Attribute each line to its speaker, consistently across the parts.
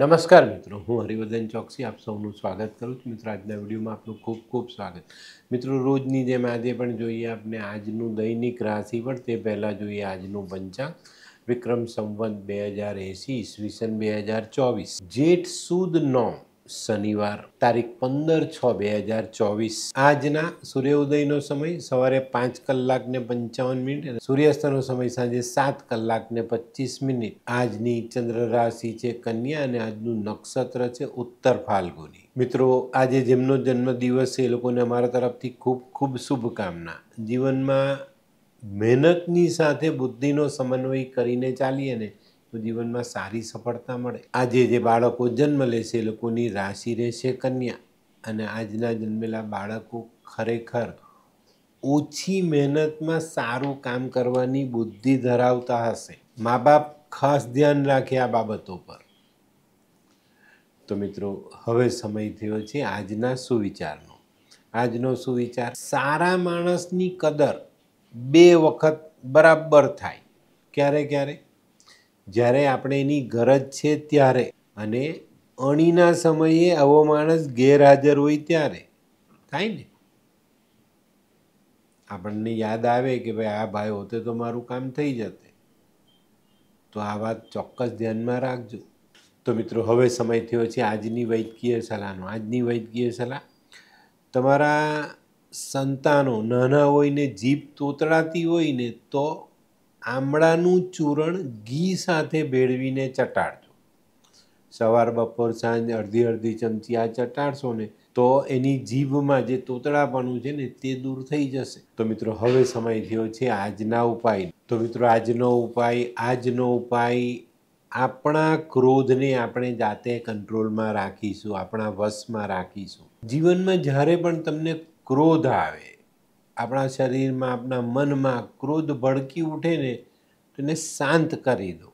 Speaker 1: નમસ્કાર મિત્રો હું હરિવર્ધન ચોકસી આપ સૌનું સ્વાગત કરું છું મિત્રો આજના વિડીયોમાં આપનું ખૂબ ખૂબ સ્વાગત મિત્રો રોજની જેમ આજે પણ જોઈએ આપને આજનું દૈનિક રાશિ પણ તે પહેલાં જોઈએ આજનું પંચાંગ વિક્રમ સંવત બે હજાર એંસી ઈસવીસન બે હજાર ચોવીસ જેઠ સુદ નોમ શનિવાર તારીખ પંદર છ બે હજાર ચોવીસ આજના સૂર્યોદયનો સમય સવારે પાંચ કલાક ને પંચાવન મિનિટ અને સૂર્યાસ્તનો સમય સાંજે સાત કલાક ને પચીસ મિનિટ આજની ચંદ્ર રાશિ છે કન્યા અને આજનું નક્ષત્ર છે ઉત્તર ફાલ્ગુની મિત્રો આજે જેમનો જન્મદિવસ છે એ લોકોને અમારા તરફથી ખૂબ ખૂબ શુભકામના જીવનમાં મહેનતની સાથે બુદ્ધિનો સમન્વય કરીને ચાલીએ ને તો જીવનમાં સારી સફળતા મળે આજે જે બાળકો જન્મ લેશે એ લોકોની રાશિ રહેશે કન્યા અને આજના જન્મેલા બાળકો ખરેખર ઓછી મહેનતમાં સારું કામ કરવાની બુદ્ધિ ધરાવતા હશે મા બાપ ખાસ ધ્યાન રાખે આ બાબતો પર તો મિત્રો હવે સમય થયો છે આજના સુવિચારનો આજનો સુવિચાર સારા માણસની કદર બે વખત બરાબર થાય ક્યારે ક્યારે જ્યારે આપણે એની ગરજ છે ત્યારે અને અણીના સમયે આવો માણસ ગેરહાજર હોય ત્યારે થાય ને આપણને યાદ આવે કે ભાઈ આ ભાઈ હોતે તો મારું કામ થઈ જતે તો આ વાત ચોક્કસ ધ્યાનમાં રાખજો તો મિત્રો હવે સમય થયો છે આજની વૈદ્યકીય સલાહનો આજની વૈદકીય સલાહ તમારા સંતાનો નાના હોય ને જીભ તોતડાતી હોય ને તો આમળાનું ચૂરણ ઘી સાથે ભેળવીને ચટાડજો સવાર બપોર સાંજ અડધી અડધી ચમચી આ ચટાડશો ને તો એની જીભમાં જે તોતળાપણું છે ને તે દૂર થઈ જશે તો મિત્રો હવે સમય થયો છે આજના ઉપાય તો મિત્રો આજનો ઉપાય આજનો ઉપાય આપણા ક્રોધને આપણે જાતે કંટ્રોલમાં રાખીશું આપણા વશમાં રાખીશું જીવનમાં જ્યારે પણ તમને ક્રોધ આવે આપણા શરીરમાં આપણા મનમાં ક્રોધ ભડકી ઉઠે ને તો એને શાંત કરી દો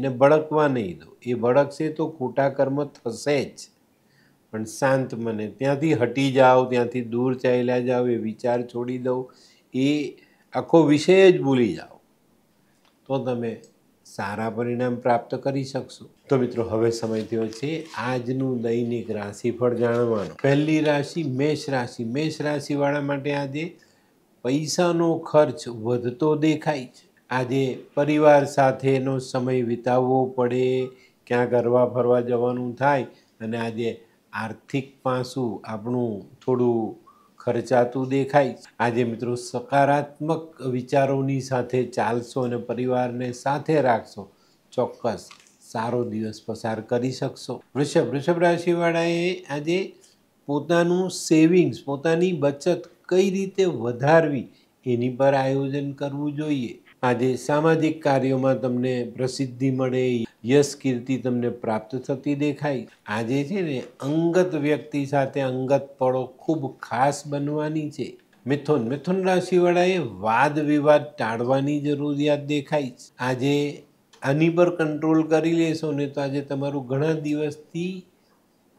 Speaker 1: એને ભડકવા નહીં દો એ ભડકશે તો ખોટા કર્મ થશે જ પણ શાંત મને ત્યાંથી હટી જાઓ ત્યાંથી દૂર ચાલ્યા જાઓ એ વિચાર છોડી દો એ આખો વિષય જ ભૂલી જાઓ તો તમે સારા પરિણામ પ્રાપ્ત કરી શકશો તો મિત્રો હવે સમય થયો છે આજનું દૈનિક રાશિફળ જાણવાનું પહેલી રાશિ મેષ રાશિ મેષ રાશિવાળા માટે આજે પૈસાનો ખર્ચ વધતો દેખાય છે આજે પરિવાર સાથેનો સમય વિતાવવો પડે ક્યાં ગરવા ફરવા જવાનું થાય અને આજે આર્થિક પાસું આપણું થોડું ખર્ચાતું દેખાય છે આજે મિત્રો સકારાત્મક વિચારોની સાથે ચાલશો અને પરિવારને સાથે રાખશો ચોક્કસ સારો દિવસ પસાર કરી શકશો વૃષભ વૃષભ રાશિવાળાએ આજે પોતાનું સેવિંગ્સ પોતાની બચત કઈ રીતે વધારવી એની પર આયોજન કરવું જોઈએ આજે સામાજિક કાર્યોમાં તમને પ્રસિદ્ધિ મળે યશ કીર્તિ તમને પ્રાપ્ત થતી દેખાય આજે છે ને અંગત વ્યક્તિ સાથે અંગત પળો ખૂબ ખાસ બનવાની છે મિથુન મિથુન રાશિવાળાએ વાદ વિવાદ ટાળવાની જરૂરિયાત દેખાય આજે આની પર કંટ્રોલ કરી લેશો ને તો આજે તમારું ઘણા દિવસથી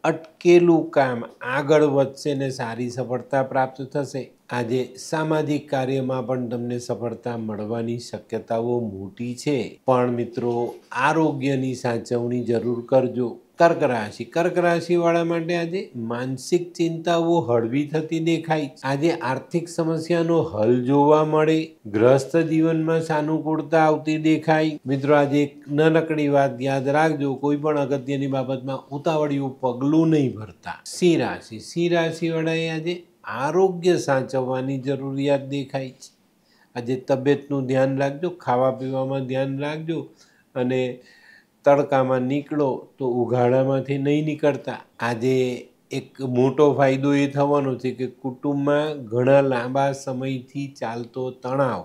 Speaker 1: અટકેલું કામ આગળ વધશે ને સારી સફળતા પ્રાપ્ત થશે આજે સામાજિક કાર્યમાં પણ તમને સફળતા મળવાની શક્યતાઓ મોટી છે પણ મિત્રો આરોગ્યની સાચવણી જરૂર કરજો કર્ક રાશિ કર્ક રાશિવાળા માટે આજે માનસિક ચિંતાઓ હળવી થતી દેખાય આજે આર્થિક સમસ્યાનો હલ જોવા મળે ગ્રસ્ત જીવનમાં સાનુકૂળતા આવતી દેખાય મિત્રો આજે એક નાનકડી વાત યાદ રાખજો કોઈ પણ અગત્યની બાબતમાં ઉતાવળિયું પગલું નહીં ભરતા સિંહ રાશિ સિંહ રાશિવાળાએ આજે આરોગ્ય સાચવવાની જરૂરિયાત દેખાય છે આજે તબિયતનું ધ્યાન રાખજો ખાવા પીવામાં ધ્યાન રાખજો અને તડકામાં નીકળો તો ઉઘાડામાંથી નહીં નીકળતા આજે એક મોટો ફાયદો એ થવાનો છે કે કુટુંબમાં ઘણા લાંબા સમયથી ચાલતો તણાવ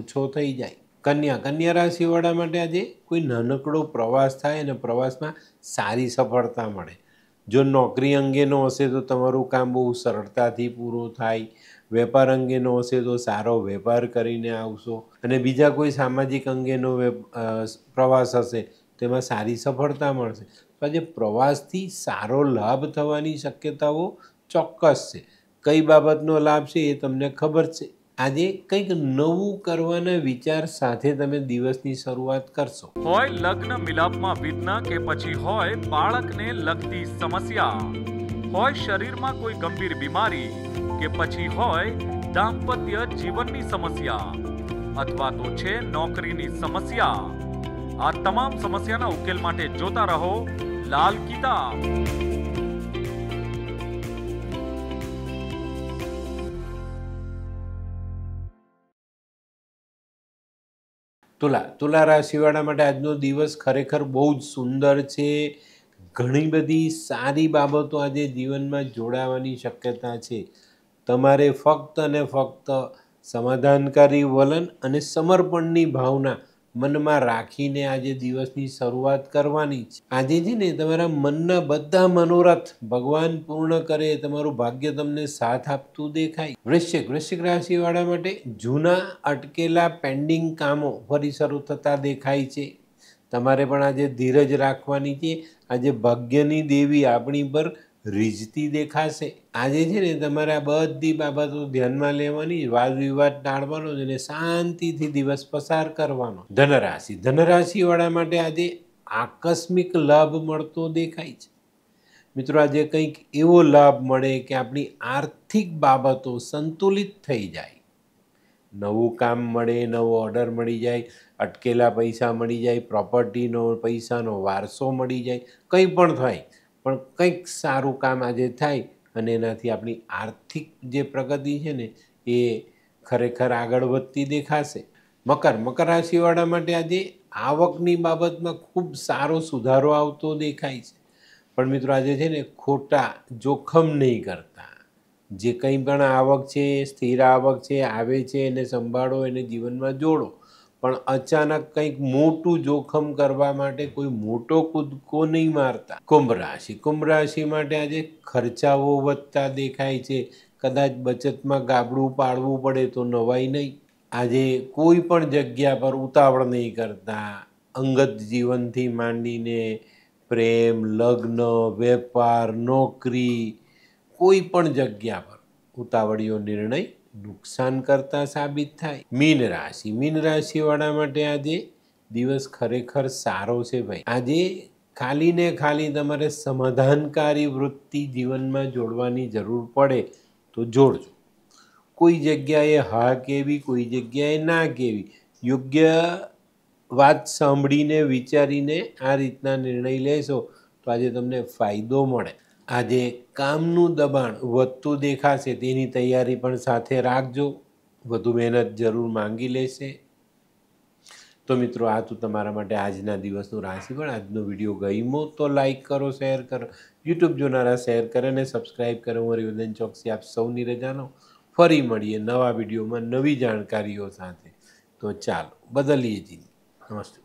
Speaker 1: ઓછો થઈ જાય કન્યા કન્યા રાશિવાળા માટે આજે કોઈ નાનકડો પ્રવાસ થાય અને પ્રવાસમાં સારી સફળતા મળે જો નોકરી અંગેનો હશે તો તમારું કામ બહુ સરળતાથી પૂરું થાય વેપાર અંગેનો હશે તો સારો વેપાર કરીને આવશો અને બીજા કોઈ સામાજિક અંગેનો પ્રવાસ હશે તેમાં સારી સફળતા મળશે તો આજે પ્રવાસથી સારો લાભ થવાની શક્યતાઓ ચોક્કસ છે કઈ બાબતનો લાભ છે એ તમને ખબર છે આજે કંઈક નવું કરવાના વિચાર સાથે તમે દિવસની શરૂઆત કરશો હોય લગ્ન મિલાપમાં વિઘ્ન કે પછી હોય બાળકને લગતી સમસ્યા હોય શરીરમાં કોઈ ગંભીર બીમારી કે પછી હોય દાંપત્ય જીવનની સમસ્યા અથવા તો છે નોકરીની સમસ્યા આ તમામ સમસ્યાના ઉકેલ માટે જોતા રહો લાલ કિતાબ તુલા તુલા રાશિવાળા માટે આજનો દિવસ ખરેખર બહુ જ સુંદર છે ઘણી બધી સારી બાબતો આજે જીવનમાં જોડાવાની શક્યતા છે તમારે ફક્ત અને ફક્ત સમાધાનકારી વલણ અને સમર્પણની ભાવના મનમાં રાખીને આજે દિવસની શરૂઆત કરવાની છે આજે છે ને તમારા મનના બધા મનોરથ ભગવાન પૂર્ણ કરે તમારું ભાગ્ય તમને સાથ આપતું દેખાય વૃશ્ચિક વૃશ્ચિક રાશિવાળા માટે જૂના અટકેલા પેન્ડિંગ કામો ફરી શરૂ થતા દેખાય છે તમારે પણ આજે ધીરજ રાખવાની છે આજે ભાગ્યની દેવી આપણી પર રીઝતી દેખાશે આજે છે ને તમારે આ બધી બાબતો ધ્યાનમાં લેવાની વાદ વિવાદ ટાળવાનો જ અને શાંતિથી દિવસ પસાર કરવાનો ધનરાશિ ધનરાશિવાળા માટે આજે આકસ્મિક લાભ મળતો દેખાય છે મિત્રો આજે કંઈક એવો લાભ મળે કે આપણી આર્થિક બાબતો સંતુલિત થઈ જાય નવું કામ મળે નવો ઓર્ડર મળી જાય અટકેલા પૈસા મળી જાય પ્રોપર્ટીનો પૈસાનો વારસો મળી જાય કંઈ પણ થાય પણ કંઈક સારું કામ આજે થાય અને એનાથી આપણી આર્થિક જે પ્રગતિ છે ને એ ખરેખર આગળ વધતી દેખાશે મકર મકર રાશિવાળા માટે આજે આવકની બાબતમાં ખૂબ સારો સુધારો આવતો દેખાય છે પણ મિત્રો આજે છે ને ખોટા જોખમ નહીં કરતા જે કંઈ પણ આવક છે સ્થિર આવક છે આવે છે એને સંભાળો એને જીવનમાં જોડો પણ અચાનક કંઈક મોટું જોખમ કરવા માટે કોઈ મોટો કૂદકો નહીં મારતા કુંભ રાશિ કુંભ રાશિ માટે આજે ખર્ચાઓ વધતા દેખાય છે કદાચ બચતમાં ગાબડું પાડવું પડે તો નવાય નહીં આજે કોઈ પણ જગ્યા પર ઉતાવળ નહીં કરતા અંગત જીવનથી માંડીને પ્રેમ લગ્ન વેપાર નોકરી કોઈ પણ જગ્યા પર ઉતાવળીયો નિર્ણય નુકસાન કરતા સાબિત થાય મીન રાશિ મીન રાશિવાળા માટે આજે દિવસ ખરેખર સારો છે ભાઈ આજે ખાલી ને ખાલી તમારે સમાધાનકારી વૃત્તિ જીવનમાં જોડવાની જરૂર પડે તો જોડજો કોઈ જગ્યાએ હા કેવી કોઈ જગ્યાએ ના કેવી યોગ્ય વાત સાંભળીને વિચારીને આ રીતના નિર્ણય લેશો તો આજે તમને ફાયદો મળે આજે કામનું દબાણ વધતું દેખાશે તેની તૈયારી પણ સાથે રાખજો વધુ મહેનત જરૂર માંગી લેશે તો મિત્રો આ તો તમારા માટે આજના દિવસનું પણ આજનો વિડીયો ગઈમો તો લાઈક કરો શેર કરો યુટ્યુબ જોનારા શેર કરે અને સબસ્ક્રાઈબ કરો હું વદન ચોકસી આપ સૌની રજાનો ફરી મળીએ નવા વિડીયોમાં નવી જાણકારીઓ સાથે તો ચાલો બદલીએ જઈએ નમસ્તે